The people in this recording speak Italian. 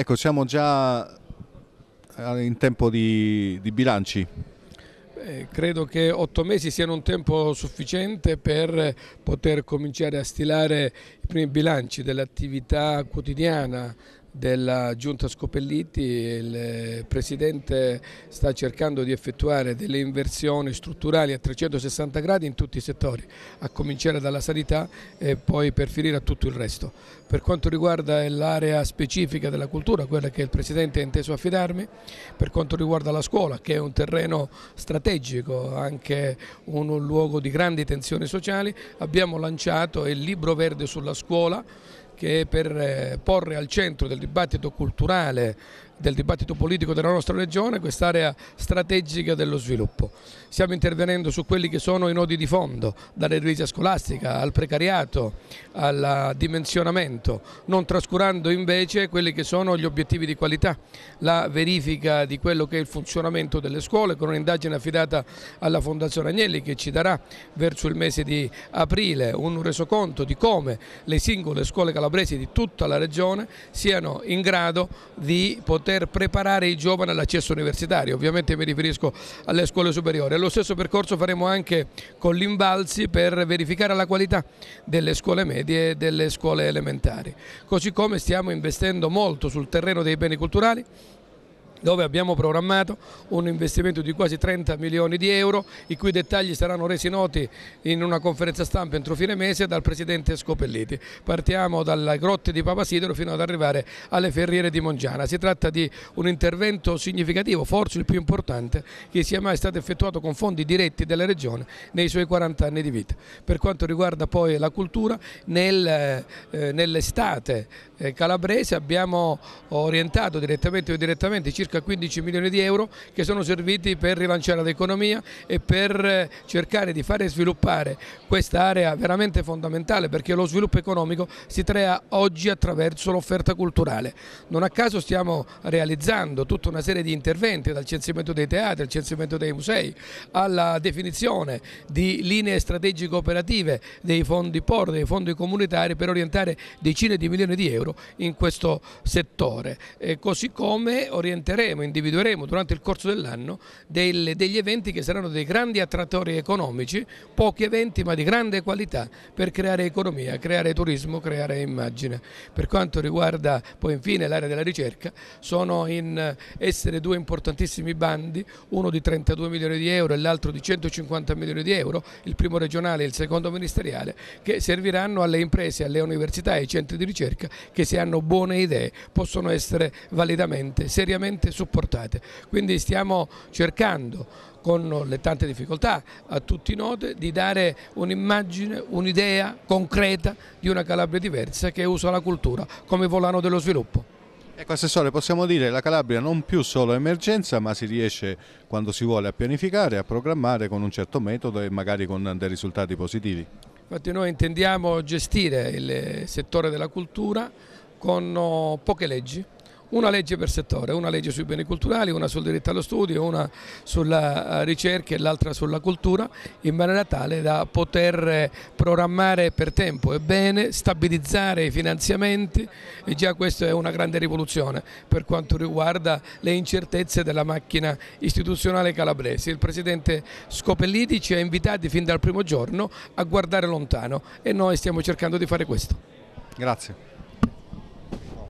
Ecco, siamo già eh, in tempo di, di bilanci. Eh, credo che otto mesi siano un tempo sufficiente per poter cominciare a stilare i primi bilanci dell'attività quotidiana della giunta Scopelliti, il eh, Presidente sta cercando di effettuare delle inversioni strutturali a 360 gradi in tutti i settori, a cominciare dalla sanità e poi per finire a tutto il resto. Per quanto riguarda l'area specifica della cultura, quella che il Presidente ha inteso affidarmi, per quanto riguarda la scuola, che è un terreno strategico, anche un luogo di grandi tensioni sociali, abbiamo lanciato il libro verde sulla scuola che per eh, porre al centro del dibattito culturale del dibattito politico della nostra regione, quest'area strategica dello sviluppo. Stiamo intervenendo su quelli che sono i nodi di fondo, dall'edilizia scolastica al precariato, al dimensionamento, non trascurando invece quelli che sono gli obiettivi di qualità, la verifica di quello che è il funzionamento delle scuole con un'indagine affidata alla Fondazione Agnelli che ci darà verso il mese di aprile un resoconto di come le singole scuole calabresi di tutta la regione siano in grado di poter poter preparare i giovani all'accesso universitario, ovviamente mi riferisco alle scuole superiori. Lo stesso percorso faremo anche con l'Invalsi per verificare la qualità delle scuole medie e delle scuole elementari, così come stiamo investendo molto sul terreno dei beni culturali dove abbiamo programmato un investimento di quasi 30 milioni di euro, i cui dettagli saranno resi noti in una conferenza stampa entro fine mese dal Presidente Scopelliti. Partiamo dalle grotte di Papasidero fino ad arrivare alle ferriere di Mongiana. Si tratta di un intervento significativo, forse il più importante, che sia mai stato effettuato con fondi diretti della Regione nei suoi 40 anni di vita. Per quanto riguarda poi la cultura, nel, eh, nell'estate eh, calabrese abbiamo orientato direttamente o indirettamente circa circa 15 milioni di euro che sono serviti per rilanciare l'economia e per eh, cercare di fare sviluppare questa area veramente fondamentale perché lo sviluppo economico si crea oggi attraverso l'offerta culturale. Non a caso stiamo realizzando tutta una serie di interventi dal censimento dei teatri al censimento dei musei alla definizione di linee strategiche operative dei fondi POR, dei fondi comunitari per orientare decine di milioni di euro in questo settore, e così come orienteremo cercheremo, individueremo durante il corso dell'anno degli eventi che saranno dei grandi attrattori economici, pochi eventi ma di grande qualità per creare economia, creare turismo, creare immagine. Per quanto riguarda poi infine l'area della ricerca, sono in essere due importantissimi bandi, uno di 32 milioni di euro e l'altro di 150 milioni di euro, il primo regionale e il secondo ministeriale, che serviranno alle imprese, alle università e ai centri di ricerca che se hanno buone idee possono essere validamente, seriamente state supportate. Quindi stiamo cercando con le tante difficoltà a tutti note di dare un'immagine, un'idea concreta di una Calabria diversa che usa la cultura come volano dello sviluppo. Ecco Assessore, possiamo dire che la Calabria non più solo emergenza ma si riesce quando si vuole a pianificare, a programmare con un certo metodo e magari con dei risultati positivi. Infatti noi intendiamo gestire il settore della cultura con oh, poche leggi, una legge per settore, una legge sui beni culturali, una sul diritto allo studio, una sulla eh, ricerca e l'altra sulla cultura, in maniera tale da poter eh, programmare per tempo e bene, stabilizzare i finanziamenti e già questa è una grande rivoluzione per quanto riguarda le incertezze della macchina istituzionale calabrese. Il Presidente Scopelliti ci ha invitati fin dal primo giorno a guardare lontano e noi stiamo cercando di fare questo. Grazie.